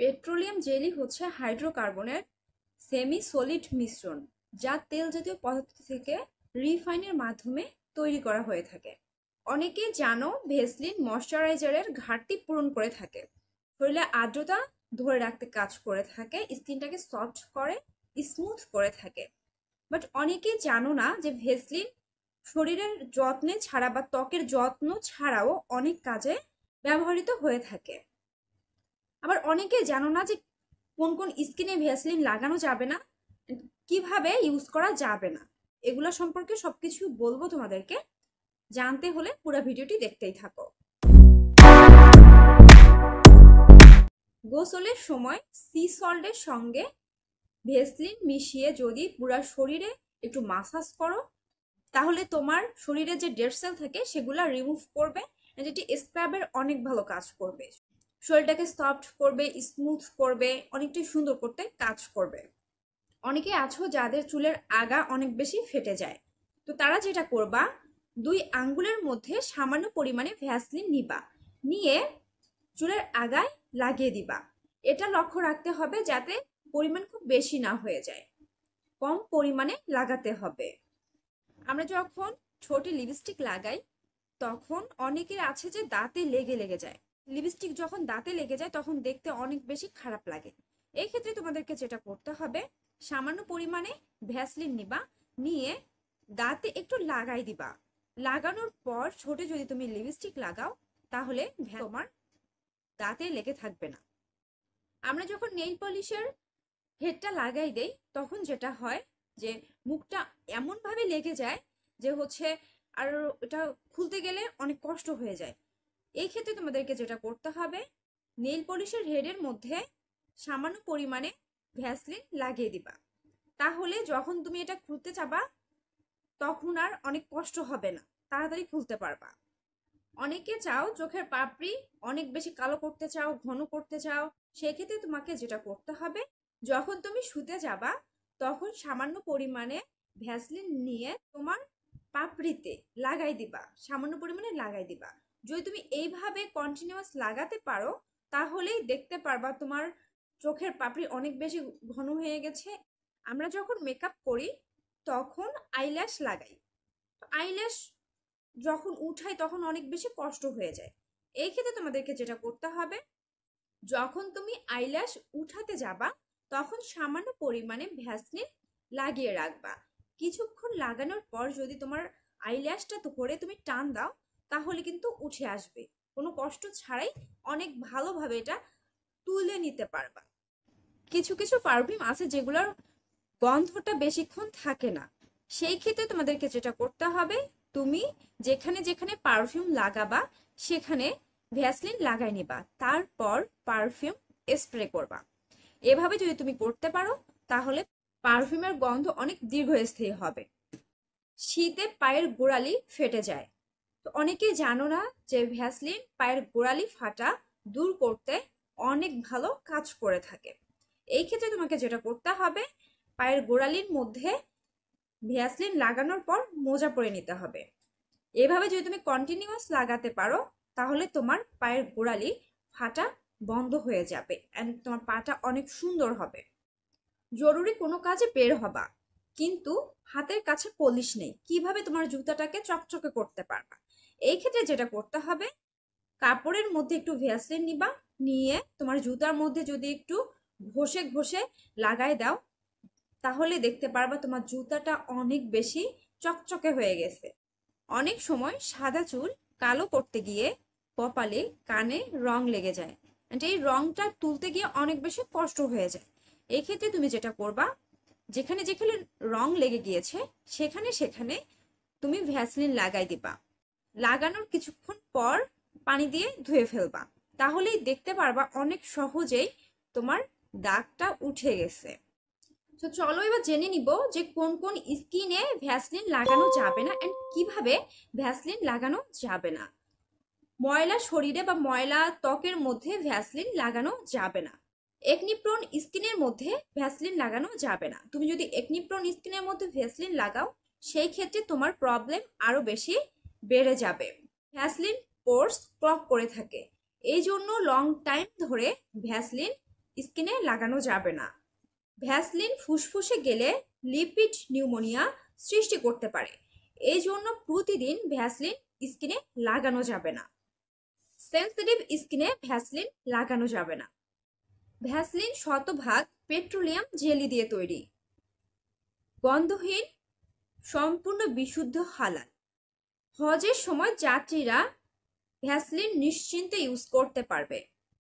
petroleum jelly হচ্ছে হাইড্রোকার্বনের semi solid মিশ্রণ যা তেল জাতীয় পদার্থ থেকে রিফাইনের মাধ্যমে তৈরি করা হয়ে থাকে অনেকে জানো ভেসলিন ময়শ্চারাইজারের ঘাটতি পূরণ করে থাকে শরীরে আর্দ্রতা ধরে রাখতে কাজ করে থাকে স্কিনটাকে সফট করে স্মুথ করে থাকে বাট অনেকে জানো না যে ভেসলিন শরীরের যত্নে ছাড়া বা ত্বকের যত্ন ছাড়াও অনেক কাজে ব্যবহৃত হয়ে থাকে আবার অনেকে জানো না যে কোন কোন স্কিনে ভ্যাসলিন লাগানো যাবে না কিভাবে ইউজ করা যাবে না এগুলো সম্পর্কে সবকিছু বলবো তোমাদেরকে জানতে হলে পুরো ভিডিওটি দেখতেই থাকো গোসলের সময় সি সল্টের সঙ্গে ভেসলিন মিশিয়ে যদি পুরা শরীরে একটু মাসাজ করো তাহলে তোমার শরীরে যে ডেড সেল থাকে সেগুলো রিমুভ করবে যেটি স্ক্রাবের অনেক ভালো কাজ করবে শরীরটাকে সফট করবে স্মুথ করবে অনেকটাই সুন্দর করতে কাজ করবে অনেকে আছো যাদের চুলের আগা অনেক বেশি ফেটে যায় তো তারা যেটা করবা দুই আঙ্গুলের মধ্যে সামান্য পরিমাণে ভ্যাসলিন নিবা নিয়ে চুলের আগায় লাগিয়ে দিবা এটা লক্ষ্য রাখতে হবে যাতে পরিমাণ খুব বেশি না হয়ে যায় কম পরিমাণে লাগাতে হবে আমরা যখন ছোট লিপস্টিক লাগাই তখন অনেকের আছে যে দাঁতে লেগে লেগে যায় লিপস্টিক যখন দাঁতে লেগে যায় তখন দেখতে অনেক বেশি খারাপ লাগে এই ক্ষেত্রে তোমাদেরকে যেটা করতে হবে সামান্য পরিমাণে ভ্যাসলিন নিবা নিয়ে দাঁতে একটু লাগাই দিবা লাগানোর পর ছোটে যদি তুমি লিপস্টিক লাগাও তাহলে তোমার দাঁতে লেগে থাকবে না আমরা যখন নেইল পলিশের হেডটা লাগাই দেই তখন যেটা হয় যে মুখটা এমনভাবে লেগে যায় যে হচ্ছে আর এটা খুলতে গেলে অনেক কষ্ট হয়ে যায় এই ক্ষেত্রে তোমাদেরকে যেটা করতে হবে নীল পলিশের হেডের মধ্যে সামান্য পরিমাণে ভ্যাসলিন লাগিয়ে দিবা তাহলে যখন তুমি এটা খুলতে চাবা তখন আর অনেক কষ্ট হবে না তাড়াতাড়ি খুলতে পারবা অনেকে চাও চোখের পাপড়ি অনেক বেশি কালো করতে চাও ঘন করতে চাও সেক্ষেত্রে তোমাকে যেটা করতে হবে যখন তুমি শুতে যাবা তখন সামান্য পরিমাণে ভ্যাসলিন নিয়ে তোমার পাপড়িতে লাগাই দিবা সামান্য পরিমাণে লাগাই দিবা যদি তুমি এইভাবে কন্টিনিউয়াস লাগাতে পারো তাহলেই দেখতে পারবা তোমার চোখের পাপড়ি অনেক বেশি ঘন হয়ে গেছে আমরা যখন মেকআপ করি তখন আইল্যাশ লাগাই তো আইল্যাশ যখন উঠাই তখন অনেক বেশি কষ্ট হয়ে যায় এই ক্ষেত্রে তোমাদেরকে যেটা করতে হবে যখন তুমি আইল্যাশ উঠাতে যাবা তখন সামান্য পরিমাণে ভ্যাসলিন লাগিয়ে রাখবা কিছুক্ষণ লাগানোর পর যদি তোমার আইল্যাশটা ধরে তুমি টান দাও তাহলে কিন্তু উঠে আসবে কোনো কষ্ট ছাড়াই অনেক ভালোভাবে এটা তুলে নিতে পারবা কিছু কিছু পারফিউম আছে যেগুলোর গন্ধটা বেশিক্ষণ থাকে না সেই ক্ষেত্রে তোমাদেরকে যেটা করতে হবে তুমি যেখানে যেখানে পারফিউম লাগাবা সেখানে ভ্যাসলিন লাগাই নিবা তারপর পারফিউম স্প্রে করবা এভাবে যদি তুমি করতে পারো তাহলে পারফিউমের গন্ধ অনেক দীর্ঘস্থায়ী হবে শীতে পায়ের গোড়ালি ফেটে যায় তো অনেকেই জানো না যে ভ্যাসলিন পায়ের গোড়ালি ফাটা দূর করতে অনেক ভালো কাজ করে থাকে এই ক্ষেত্রে তোমাকে যেটা করতে হবে পায়ের গোড়ালির মধ্যে ভ্যাসলিন লাগানোর পর মোজা পরে নিতে হবে এভাবে যদি তুমি কন্টিনিউয়াস লাগাতে পারো তাহলে তোমার পায়ের গোড়ালি ফাটা বন্ধ হয়ে যাবে অ্যান্ড তোমার পাটা অনেক সুন্দর হবে জরুরি কোনো কাজে বের হবা কিন্তু হাতের কাছে পলিশ নেই কিভাবে তোমার জুতাটাকে চকচকে করতে পারবা এই ক্ষেত্রে যেটা করতে হবে কাপড়ের মধ্যে একটু ভ্যাসলিন নিবা নিয়ে তোমার জুতার মধ্যে যদি একটু ঘষে ঘষে লাগাই দাও তাহলে দেখতে পারবা তোমার জুতাটা অনেক বেশি চকচকে হয়ে গেছে অনেক সময় সাদা চুল কালো করতে গিয়ে কপালে কানে রং লেগে যায় এই রংটা তুলতে গিয়ে অনেক বেশি কষ্ট হয়ে যায় এক্ষেত্রে তুমি যেটা করবা যেখানে যেখানে রং লেগে গিয়েছে সেখানে সেখানে তুমি ভ্যাসলিন লাগাই দিবা লাগানোর কিছুক্ষণ পর পানি দিয়ে ধুয়ে ফেলবা তাহলেই দেখতে পারবা অনেক সহজেই তোমার দাগটা উঠে গেছে তো চলো এবার জেনে নিব যে কোন কোন স্কিনে ভ্যাসলিন লাগানো যাবে না অ্যান্ড কিভাবে ভ্যাসলিন লাগানো যাবে না ময়লা শরীরে বা ময়লা ত্বকের মধ্যে ভ্যাসলিন লাগানো যাবে না একনিপ্রন স্কিনের মধ্যে ভ্যাসলিন লাগানো যাবে না তুমি যদি একনিপ্রন স্কিনের মধ্যে ভ্যাসলিন লাগাও সেই ক্ষেত্রে তোমার প্রবলেম আরও বেশি বেড়ে যাবে ভ্যাসলিন পোর্স ক্লক করে থাকে এই জন্য লং টাইম ধরে ভ্যাসলিন স্কিনে লাগানো যাবে না ভ্যাসলিন ফুসফুসে গেলে লিপিড নিউমোনিয়া সৃষ্টি করতে পারে এই জন্য প্রতিদিন ভ্যাসলিন স্কিনে লাগানো যাবে না সেন্সিটিভ স্কিনে ভ্যাসলিন লাগানো যাবে না ভ্যাসলিন শতভাগ পেট্রোলিয়াম জেলি দিয়ে তৈরি গন্ধহীন সম্পূর্ণ বিশুদ্ধ হালাল হজের সময় যাত্রীরা ভ্যাসলিন নিশ্চিন্তে ইউজ করতে পারবে